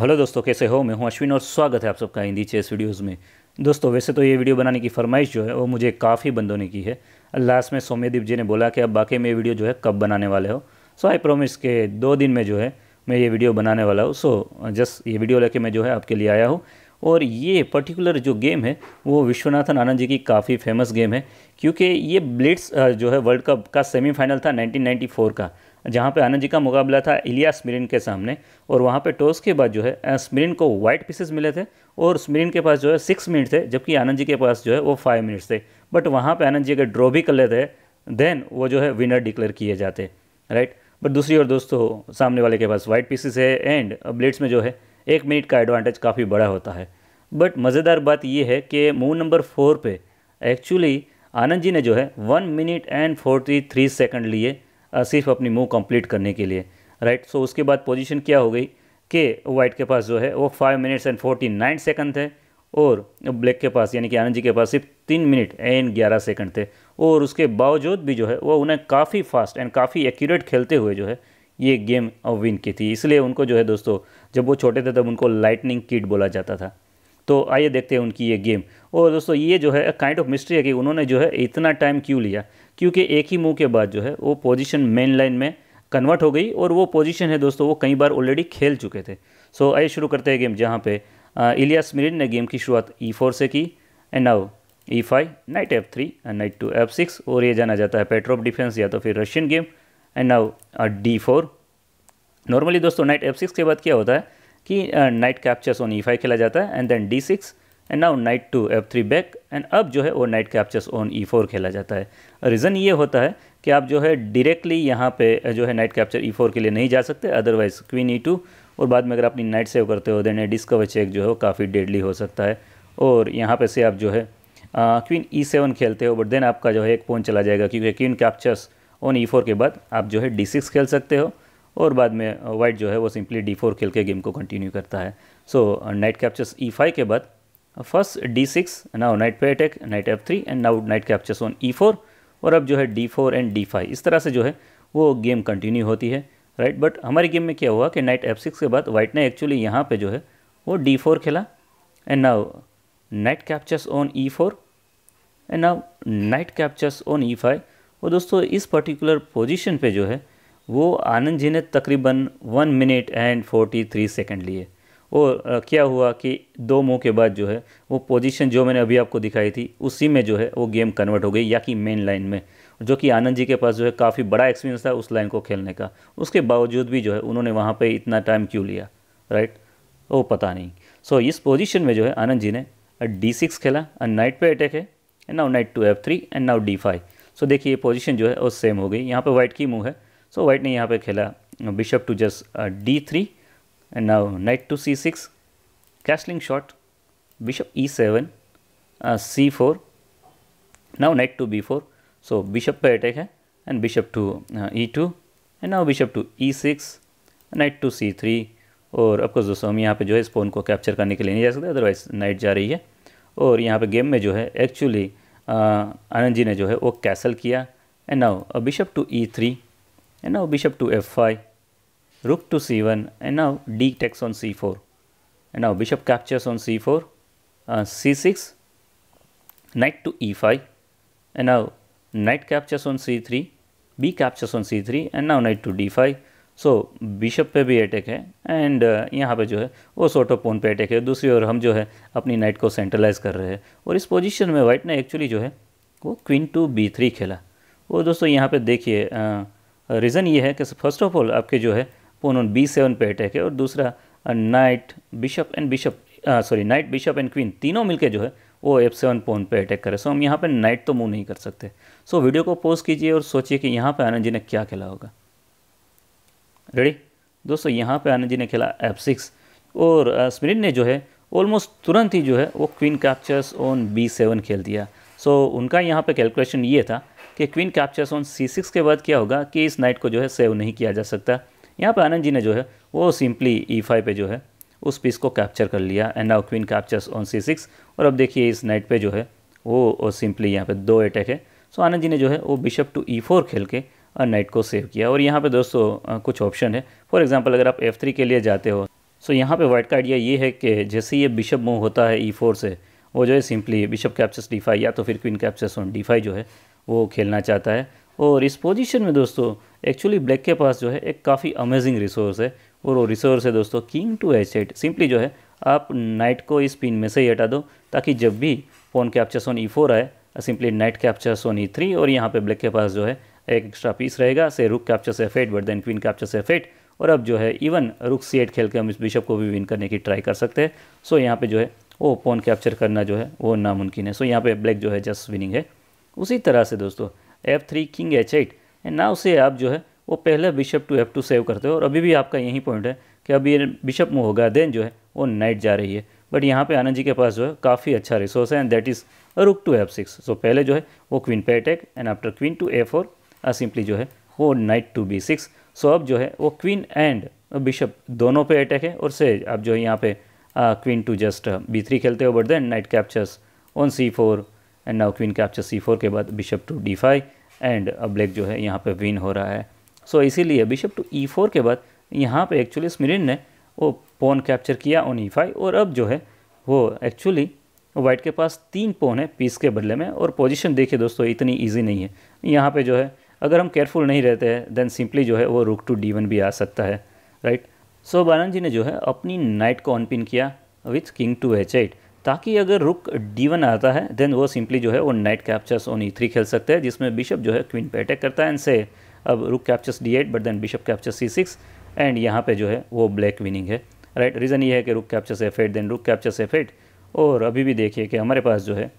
Hello दोस्तों कैसे हो मैं हूं अश्विन और स्वागत है आप सबका हिंदी चेस वीडियोस में दोस्तों वैसे तो ये वीडियो बनाने की फरमाइश जो है वो मुझे काफ़ी बंदों ने की है लास्ट में सौम्यदीप जी ने बोला कि अब बाकी में ये वीडियो जो है कब बनाने वाले हो सो आई प्रोमिस के दो दिन में जो है मैं ये वीडियो बनाने वाला हूँ सो जस्ट ये वीडियो लेके मैं जो है आपके लिए आया हूँ और ये पर्टिकुलर जो गेम है वो विश्वनाथन आनंद जी की काफ़ी फेमस गेम है क्योंकि ये ब्लिट्स जो है वर्ल्ड कप का सेमीफाइनल था 1994 का जहाँ पे आनंद जी का मुकाबला था इलिया स्मिरिन के सामने और वहाँ पे टॉस के बाद जो है स्मिरिन को वाइट पीसेस मिले थे और स्मिरिन के पास जो है सिक्स मिनट थे जबकि आनंद जी के पास जो है वो फाइव मिनट्स थे बट वहाँ पे आनंद जी अगर ड्रॉ भी कर लेते देन वो जो है विनर डिक्लेयर किए जाते राइट बट दूसरी ओर दोस्तों सामने वाले के पास वाइट पीसेस है एंड ब्लेड्स में जो है एक मिनट का एडवांटेज काफ़ी बड़ा होता है बट मज़ेदार बात यह है कि मूव नंबर फोर पे एक्चुअली आनंद जी ने जो है one minute and forty three second लिए सिर्फ अपनी मूव कंप्लीट करने के लिए राइट सो उसके बाद पोजीशन क्या हो गई कि वाइट के पास जो है वो five minutes and forty nine second थे और ब्लैक के पास यानी कि आनंद जी के पास सिर्फ तीन मिनट एंड ग्यारह सेकंड थे और उसके बावजूद भी जो है वो उन्हें काफ़ी फास्ट एंड काफ़ी एक्यूरेट खेलते हुए जो है ये गेम विन की थी इसलिए उनको जो है दोस्तों जब वो छोटे थे तब उनको लाइटनिंग किट बोला जाता था तो आइए देखते हैं उनकी ये गेम और दोस्तों ये जो है काइंड ऑफ मिस्ट्री है कि उन्होंने जो है इतना टाइम क्यों लिया क्योंकि एक ही मुंह के बाद जो है वो पोजीशन मेन लाइन में कन्वर्ट हो गई और वो पोजीशन है दोस्तों वो कई बार ऑलरेडी खेल चुके थे सो आइए शुरू करते हैं गेम जहाँ पर इलिया स्मिरिन ने गेम की शुरुआत ई e फोर से की and now E five knight F three and knight to F six और ये जाना जाता है पेट्रोप डिफेंस या तो फिर Russian game and now D four normally दोस्तों नाइट एफ सिक्स के बाद क्या होता है कि knight captures on E five खेला जाता है and then D six and now knight to F three back and अब जो है वो knight captures on E four खेला जाता है रीज़न ये होता है कि आप जो है डायरेक्टली यहाँ पे जो है नाइट कैप्चर ई फोर के लिए नहीं जा सकते अदरवाइज क्वीन ई टू और बाद में अगर अपनी नाइट सेव करते हो देन डिस्कवर चेक जो है वो काफ़ी डेडली हो सकता है और यहाँ पे से आप जो है क्वीन ई सेवन खेलते हो बट देन आपका जो है एक पोन चला जाएगा क्योंकि queen captures on E four के बाद आप जो है डी सिक्स खेल सकते हो और बाद में वाइट जो है वो सिंपली डी फोर खेल के गेम को कंटिन्यू करता है so knight captures E five के बाद first D six now knight पे attack knight F three and now knight captures on E four और अब जो है D four and D five इस तरह से जो है वो गेम कंटिन्यू होती है राइट बट हमारी गेम में क्या हुआ कि नाइट एफ सिक्स के बाद वाइट ने एक्चुअली यहाँ पर जो है वो डी फोर खेला and now knight captures on E four and now knight captures on E five और दोस्तों इस पर्टिकुलर पोजिशन पर जो है वो आनंद जी ने तकरीबन one minute and forty three second लिए और क्या हुआ कि दो मुंह के बाद जो है वो पोजीशन जो मैंने अभी आपको दिखाई थी उसी में जो है वो गेम कन्वर्ट हो गई या कि मेन लाइन में जो कि आनंद जी के पास जो है काफ़ी बड़ा एक्सपीरियंस था उस लाइन को खेलने का उसके बावजूद भी जो है उन्होंने वहाँ पर इतना टाइम क्यों लिया राइट वो पता नहीं सो so, इस पोजीशन में जो है आनंद जी ने डी सिक्स खेला नाइट पे अटैक है and now knight to F three and now D five so देखिए ये पोजीशन जो है वो सेम हो गई यहाँ पर वाइट की मूव है सो वाइट ने यहाँ पे खेला bishop to just D three and now knight to C six castling short bishop E seven C four now knight to B four so bishop पे अटैक है and bishop to E two and now bishop to E six knight to C three और of course दोस्तों हम यहाँ पे जो है इस फोन को कैप्चर करने के लिए नहीं जा सकते अदरवाइज नाइट जा रही है और यहाँ पे गेम में जो है एक्चुअली आनंद जी ने जो है वो कैसल किया and now bishop to E three and now bishop to f5 rook to c1 and now d takes on c4 and now bishop captures on c4 uh, c6 knight to e5 and now knight captures on c3 b captures on c3 and now knight to d5 so bishop पे भी attack है and यहाँ पे जो है वो sort of पोन पे attack है दूसरी ओर हम जो है अपनी नाइट को सेंट्रलाइज कर रहे हैं और इस पोजीशन में वाइट ने एक्चुअली जो है वो क्वीन टू बी थ्री खेला वो दोस्तों यहाँ पे देखिए रीज़न ये है कि फर्स्ट ऑफ ऑल आपके जो है ऑन बी सेवन पर अटैक है और दूसरा knight bishop and bishop sorry knight bishop and queen तीनों मिलके जो है वो एफ सेवन पोन पर अटैक करे सो हम यहाँ पर नाइट तो मूव नहीं कर सकते सो so, वीडियो को पोज कीजिए और सोचिए कि यहाँ पर आनंद जी ने क्या खेला होगा रेडी दोस्तों यहाँ पर आनंद जी ने खेला एफ सिक्स और स्मृत ने जो है ऑलमोस्ट तुरंत ही जो है वो queen captures on B seven खेल दिया सो so, उनका यहाँ पे कैलकुलेशन ये था कि queen captures on C six के बाद क्या होगा कि इस नाइट को जो है सेव नहीं किया जा सकता यहाँ पर आनंद जी ने जो है वो सिंपली ई फाइव पर जो है उस पीस को कैप्चर कर लिया and now queen captures on C six और अब देखिए इस नाइट पे जो है वो सिंपली यहाँ पे दो अटैक है सो आनंद जी ने जो है वो बिशप टू ई फोर खेल के नाइट को सेव किया और यहाँ पे दोस्तों कुछ ऑप्शन है फॉर एग्जांपल अगर आप एफ थ्री के लिए जाते हो सो यहाँ पे वाइट का आइडिया ये है कि जैसे ये बिशप मूव होता है ई e फोर से वो जो है simply bishop captures D five या तो फिर queen captures on D five जो है वो खेलना चाहता है और इस पोजीशन में दोस्तों एक्चुअली ब्लैक के पास जो है एक काफ़ी अमेजिंग रिसोर्स है और वो रिसोर्स है दोस्तों king to H eight simply जो है आप नाइट को इस पिन में से ही हटा दो ताकि जब भी pawn captures on E four आए simply knight captures on E three और यहाँ पे ब्लैक के पास जो है एक एक्स्ट्रा पीस रहेगा से रुक कैप्चर से फेट बट देन क्वीन कैप्चर से फेट और अब जो है इवन रुक सी एट खेल के हम इस बिशप को भी विन करने की ट्राई कर सकते हैं सो यहाँ पे जो है वो पोन कैप्चर करना जो है वो नामुमकिन है सो यहाँ पे ब्लैक जो है जस्ट विनिंग है उसी तरह से दोस्तों F three king H eight and now से आप जो है वो पहले bishop to F two save करते हो और अभी भी आपका यही पॉइंट है कि अभी ये बिशप मूव होगा देन जो है वो नाइट जा रही है बट यहाँ पे आनंद जी के पास जो है काफ़ी अच्छा रिसोर्स है and that is rook to F six so पहले जो है वो क्वीन पे attack and after queen to A four simply जो है वो knight to B six so अब जो है वो क्वीन एंड बिशप दोनों पे अटैक है और से आप जो है यहाँ पे queen to just B three खेलते हो but then knight captures on C four and now queen capture C four के बाद bishop to D five and black जो है यहाँ पे विन हो रहा है सो so, इसीलिए बिशप टू ई फोर के बाद यहाँ पे एक्चुअली स्मिरिन ने वो पोन कैप्चर किया ऑन ई फाइव और अब जो है वो एक्चुअली वाइट के पास तीन पोन है पीस के बदले में और पोजिशन देखिए दोस्तों इतनी ईजी नहीं है यहाँ पर जो है अगर हम केयरफुल नहीं रहते हैं देन सिंपली जो है वो रुक टू डी वन भी आ सकता है राइट सो so, जी ने जो है अपनी नाइट को ऑनपिन किया with king to H eight ताकि अगर रुक D1 आता है देन वो सिंपली जो है वो नाइट कैप्चर्स ऑन E3 खेल सकते हैं जिसमें बिशप जो है क्वीन पे अटैक करता है एंड से अब rook captures D8 but then bishop captures C6 and यहाँ पे जो है वो ब्लैक विनिंग है राइट right? रीज़न ये है कि rook captures F eight then rook captures F eight और अभी भी देखिए कि हमारे पास जो है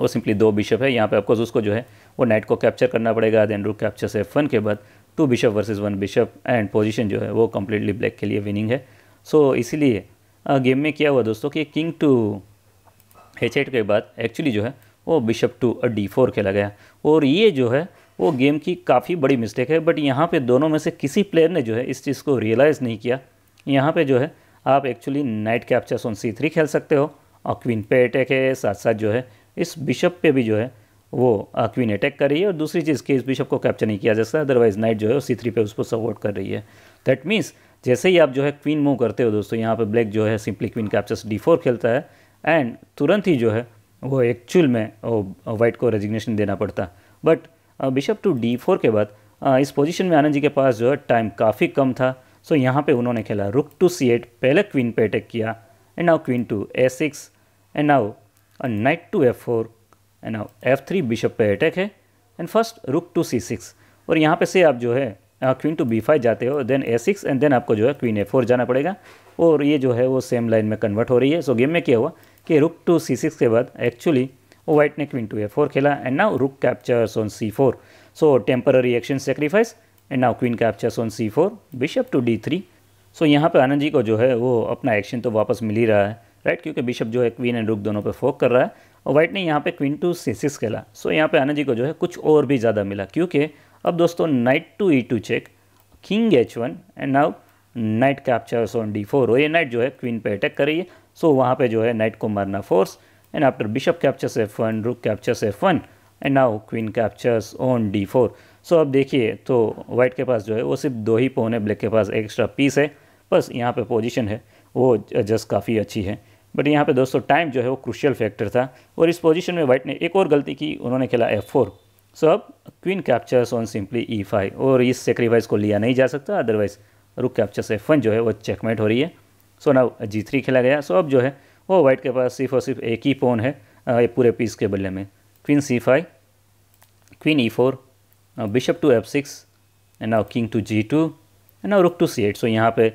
वो सिंपली दो बिशप है यहाँ पर ऑफकोर्स उसको जो है वो नाइट को कैप्चर करना पड़ेगा then rook captures F one के बाद two bishop versus one bishop and position जो है वो कम्प्लीटली ब्लैक के लिए विनिंग है सो so, इसीलिए गेम में क्या हुआ दोस्तों कि किंग टू एच एट के बाद एक्चुअली जो है वो बिशप टू और डी फोर खेला गया और ये जो है वो गेम की काफ़ी बड़ी मिस्टेक है बट यहाँ पे दोनों में से किसी प्लेयर ने जो है इस चीज़ को रियलाइज़ नहीं किया यहाँ पे जो है आप actually knight captures on C three खेल सकते हो और क्वीन पे अटैक है साथ साथ जो है इस बिशप पे भी जो है वो क्वीन अटैक कर रही है और दूसरी चीज़ कि इस बिशप को कैप्चर नहीं किया जा सकता अदरवाइज नाइट जो है सी थ्री पे उसको सपोर्ट कर रही है दैट मीन्स जैसे ही आप जो है क्वीन मूव करते हो दोस्तों यहाँ पर ब्लैक जो है simply queen captures D four खेलता है एंड तुरंत ही जो है वो एक्चुअल में वाइट को रेजिग्नेशन देना पड़ता but bishop to D four के बाद इस पोजीशन में आनंद जी के पास जो है टाइम काफ़ी कम था सो यहाँ पे उन्होंने खेला रुक टू सी एट पहले क्वीन पे अटैक किया and now queen to A six and now knight to F four and now F three bishop पे अटैक है and first rook to C six और यहाँ पे से आप जो है क्वीन टू बी फाइव जाते हो then A six and then आपको जो है क्वीन ए फोर जाना पड़ेगा और ये जो है वो सेम लाइन में कन्वर्ट हो रही है सो गेम में क्या हुआ कि रुक टू सी सिक्स के बाद एक्चुअली वो वाइट ने क्वीन टू ए फोर खेला and now rook captures on C four so temporary action sacrifice and now queen captures on C four bishop to D three so यहाँ पर आनंद जी को जो है वो अपना एक्शन तो वापस मिल ही रहा है राइट क्योंकि बिशप जो है क्वीन एंड रुक दोनों पर फोक कर रहा है और वाइट ने यहाँ पे क्वीन टू सी सिक्स खेला सो so, यहाँ पे आनंद जी को जो है कुछ और भी ज़्यादा मिला क्योंकि अब दोस्तों knight to E two check king H one and now knight captures on D four हो ये नाइट जो है क्वीन पे अटैक कर रही है सो वहाँ पे जो है नाइट को मारना force and after bishop captures F one rook captures F one and now queen captures on D four so अब देखिए तो वाइट के पास जो है वो सिर्फ दो ही पोन है ब्लैक के पास एक्स्ट्रा पीस है बस यहाँ पे पोजिशन है वो जस्ट काफ़ी अच्छी है बट यहाँ पे दोस्तों टाइम जो है वो क्रुशियल फैक्टर था और इस पोजीशन में वाइट ने एक और गलती की उन्होंने खेला एफ फोर सो अब queen captures on simply E five और इस सेक्रीफाइस को लिया नहीं जा सकता अदरवाइज रुक कैप्चर से फन जो है वो चेकमेट हो रही है सो so जी थ्री खेला गया सो so अब जो है वो वाइट के पास सिर्फ और सिर्फ एक ही पोन है ये पूरे पीस के बल्ले में queen C five queen E four bishop to F six and now king to G two and now rook to C eight so यहाँ पे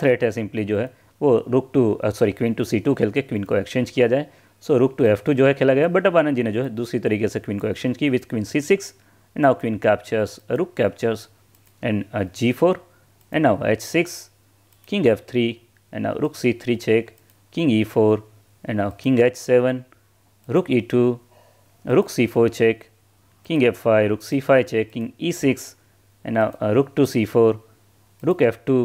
थ्रेट है सिंपली जो है वो rook to sorry queen to C two खेल के queen को exchange किया जाए सो रुक टू एफ टू जो है खेला गया बट अब आनंद जी ने जो है दूसरी तरीके से क्वीन को एक्सचेंज की with queen C six and now queen captures rook captures and G four and now H six king F three and now rook C three check king E four and now king H seven rook E two rook C four check king F five rook C five check king E six and now rook to C four rook F two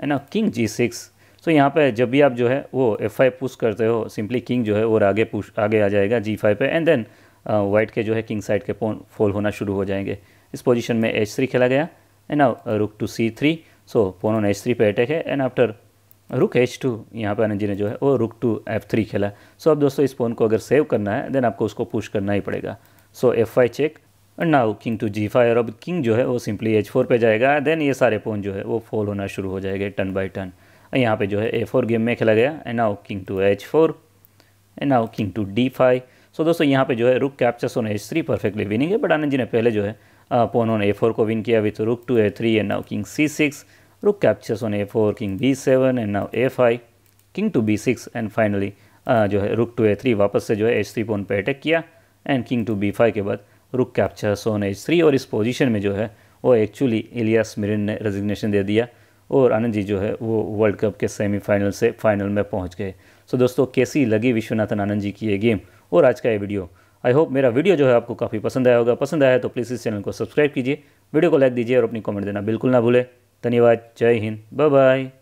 and now king G six सो यहाँ पे जब भी आप जो है वो F five push करते हो सिंपली किंग जो है वो आगे पुश आगे आ जाएगा जी फाइव पे एंड देन वाइट के जो है किंग साइड के पोन फोल होना शुरू हो जाएंगे इस पोजीशन में एच थ्री खेला गया and now rook to C three so pawn on H three पे अटैक है and after rook H two यहाँ पर अनंजी ने जो है वो रुक टू एफ थ्री खेला सो so, अब दोस्तों इस पोन को अगर सेव करना है देन आपको उसको पुश करना ही पड़ेगा so F five check and now king to G five और अब किंग जो है वो सिंपली एच फोर पर जाएगा देन ये सारे पोन जो है वो फॉल होना शुरू हो जाएंगे टर्न बाई टर्न यहाँ पे जो है ए फोर गेम में खेला गया and now king to H four and now king to D five so दोस्तों यहाँ पे जो है rook captures on H three perfectly winning है बट आनंद जी ने पहले जो है पोनो ने ए फोर को विन किया with rook to A three and now king C six rook capture on A four king B seven and now A five king to B six and finally जो है रुक to A three वापस से जो है H three पोन पर attack किया and king to B five के बाद रुक कैप्चर सोन एच थ्री और इस पोजीशन में जो है वो एक्चुअली इलियास मिरिन ने रेजिग्नेशन दे दिया और आनंद जी जो है वो वर्ल्ड कप के सेमीफाइनल से फाइनल में पहुंच गए सो so दोस्तों कैसी लगी विश्वनाथन आनंद जी की ये गेम और आज का ये वीडियो आई होप मेरा वीडियो जो है आपको काफ़ी पसंद आया होगा पसंद आया तो प्लीज़ इस चैनल को सब्सक्राइब कीजिए वीडियो को लाइक दीजिए और अपनी कॉमेंट देना बिल्कुल ना भूलें धन्यवाद जय हिंद बाय